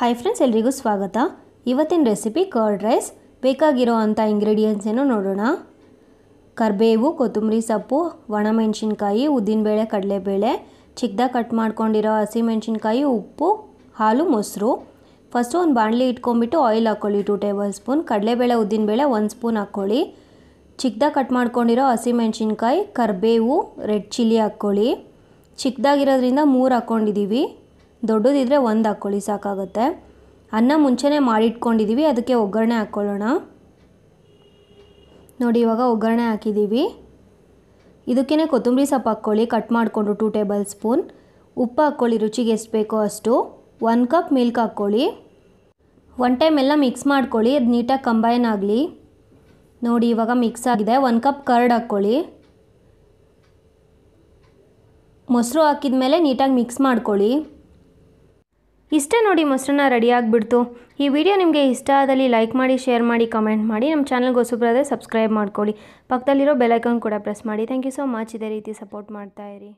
hi friends ಎಲ್ರಿಗೂ ಸ್ವಾಗತ ಇವತ್ತಿನ ರೆಸಿಪಿ ಕರ್ಡ್ ರೈಸ್ ಬೇಕಾಗಿರೋ ಅಂಥ ಇಂಗ್ರೀಡಿಯೆಂಟ್ಸನ್ನು ನೋಡೋಣ ಕರ್ಬೇವು ಕೊತ್ತಂಬರಿ ಸೊಪ್ಪು ಒಣಮೆಣಸಿನ್ಕಾಯಿ ಉದ್ದಿನಬೇಳೆ ಕಡಲೆಬೇಳೆ ಚಿಕ್ಕದಾಗ ಕಟ್ ಮಾಡ್ಕೊಂಡಿರೋ ಹಸಿಮೆಣಸಿನ್ಕಾಯಿ ಉಪ್ಪು ಹಾಲು ಮೊಸರು ಫಸ್ಟು ಒಂದು ಬಾಣಲಿ ಇಟ್ಕೊಂಡ್ಬಿಟ್ಟು ಆಯಿಲ್ ಹಾಕ್ಕೊಳ್ಳಿ ಟೂ ಟೇಬಲ್ ಸ್ಪೂನ್ ಕಡಲೆಬೇಳೆ ಉದ್ದಿನಬೇಳೆ ಒಂದು ಸ್ಪೂನ್ ಹಾಕ್ಕೊಳ್ಳಿ ಚಿಕ್ಕದಾಗಿ ಕಟ್ ಮಾಡ್ಕೊಂಡಿರೋ ಹಸಿಮೆಣಸಿನ್ಕಾಯಿ ಕರ್ಬೇವು ರೆಡ್ ಚಿಲ್ಲಿ ಹಾಕ್ಕೊಳ್ಳಿ ಚಿಕ್ಕದಾಗಿರೋದ್ರಿಂದ ಮೂರು ಹಾಕ್ಕೊಂಡಿದ್ದೀವಿ ದೊಡ್ಡದಿದ್ದರೆ ಒಂದು ಹಾಕ್ಕೊಳ್ಳಿ ಸಾಕಾಗುತ್ತೆ ಅನ್ನ ಮುಂಚೆನೇ ಮಾಡಿಟ್ಕೊಂಡಿದ್ದೀವಿ ಅದಕ್ಕೆ ಒಗ್ಗರಣೆ ಹಾಕ್ಕೊಳ್ಳೋಣ ನೋಡಿ ಇವಾಗ ಒಗ್ಗರಣೆ ಹಾಕಿದ್ದೀವಿ ಇದಕ್ಕೇ ಕೊತ್ತಂಬರಿ ಸೊಪ್ಪು ಹಾಕ್ಕೊಳ್ಳಿ ಕಟ್ ಮಾಡಿಕೊಂಡು ಟೂ ಟೇಬಲ್ ಸ್ಪೂನ್ ಉಪ್ಪು ಹಾಕ್ಕೊಳ್ಳಿ ರುಚಿಗೆ ಎಷ್ಟು ಬೇಕೋ ಅಷ್ಟು ಒನ್ ಕಪ್ ಮಿಲ್ಕ್ ಹಾಕ್ಕೊಳ್ಳಿ ಒನ್ ಟೈಮ್ ಎಲ್ಲ ಮಿಕ್ಸ್ ಮಾಡ್ಕೊಳ್ಳಿ ಅದು ನೀಟಾಗಿ ಕಂಬೈನ್ ಆಗಲಿ ನೋಡಿ ಇವಾಗ ಮಿಕ್ಸ್ ಆಗಿದೆ ಒನ್ ಕಪ್ ಕರ್ಡ್ ಹಾಕ್ಕೊಳ್ಳಿ ಮೊಸರು ಹಾಕಿದ ಮೇಲೆ ನೀಟಾಗಿ ಮಿಕ್ಸ್ ಮಾಡ್ಕೊಳ್ಳಿ ಇಷ್ಟೇ ನೋಡಿ ಮೊಸರನ್ನ ರೆಡಿ ಆಗಿಬಿಡ್ತು ಈ ವಿಡಿಯೋ ನಿಮಗೆ ಇಷ್ಟ ಆದಲ್ಲಿ ಲೈಕ್ ಮಾಡಿ ಶೇರ್ ಮಾಡಿ ಕಮೆಂಟ್ ಮಾಡಿ ನಮ್ಮ ಚಾನಲ್ಗೆ ಹೊಸಬ್ರಾದರೆ ಸಬ್ಸ್ಕ್ರೈಬ್ ಮಾಡ್ಕೊಳ್ಳಿ ಪಕ್ಕದಲ್ಲಿರೋ ಬೆಲೈಕನ್ ಕೂಡ ಪ್ರೆಸ್ ಮಾಡಿ ಥ್ಯಾಂಕ್ ಯು ಸೊ ಮಚ್ ಇದೇ ರೀತಿ ಸಪೋರ್ಟ್ ಮಾಡ್ತಾಯಿರಿ